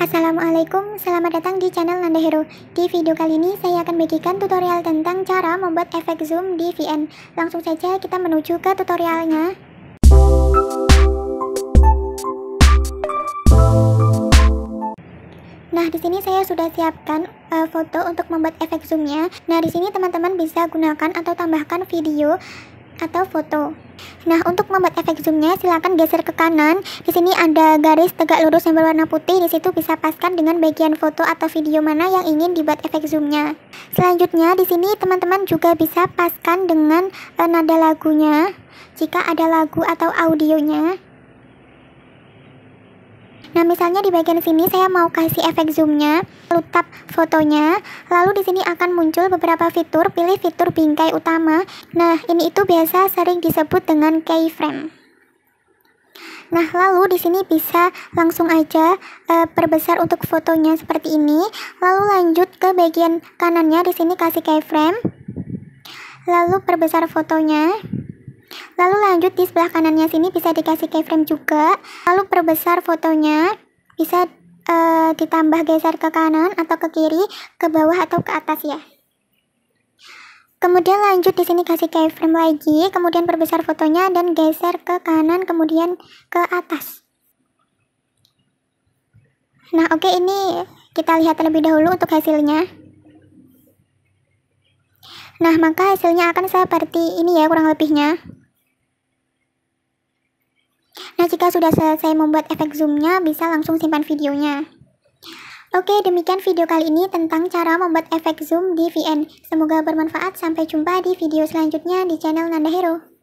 Assalamualaikum, selamat datang di channel Nanda Hero. Di video kali ini saya akan bagikan tutorial tentang cara membuat efek zoom di VN. Langsung saja kita menuju ke tutorialnya. Nah, di sini saya sudah siapkan uh, foto untuk membuat efek zoomnya. Nah, di sini teman-teman bisa gunakan atau tambahkan video atau foto. Nah, untuk membuat efek zoomnya, silakan geser ke kanan. Di sini ada garis tegak lurus yang berwarna putih. Di situ bisa paskan dengan bagian foto atau video mana yang ingin dibuat efek zoomnya. Selanjutnya, di sini teman-teman juga bisa paskan dengan eh, nada lagunya. Jika ada lagu atau audionya, Nah, misalnya di bagian sini saya mau kasih efek zoomnya, lalu tap fotonya, lalu di sini akan muncul beberapa fitur, pilih fitur bingkai utama. Nah, ini itu biasa sering disebut dengan keyframe. Nah, lalu di sini bisa langsung aja e, perbesar untuk fotonya seperti ini. Lalu lanjut ke bagian kanannya di sini kasih keyframe. Lalu perbesar fotonya. Lalu lanjut di sebelah kanannya sini bisa dikasih keyframe juga. Lalu perbesar fotonya, bisa uh, ditambah geser ke kanan atau ke kiri, ke bawah atau ke atas ya. Kemudian lanjut di sini kasih keyframe lagi, kemudian perbesar fotonya dan geser ke kanan kemudian ke atas. Nah, oke okay, ini kita lihat terlebih dahulu untuk hasilnya. Nah, maka hasilnya akan seperti ini ya kurang lebihnya. Jika sudah selesai membuat efek zoomnya, bisa langsung simpan videonya. Oke, demikian video kali ini tentang cara membuat efek zoom di VN. Semoga bermanfaat, sampai jumpa di video selanjutnya di channel Nanda Hero.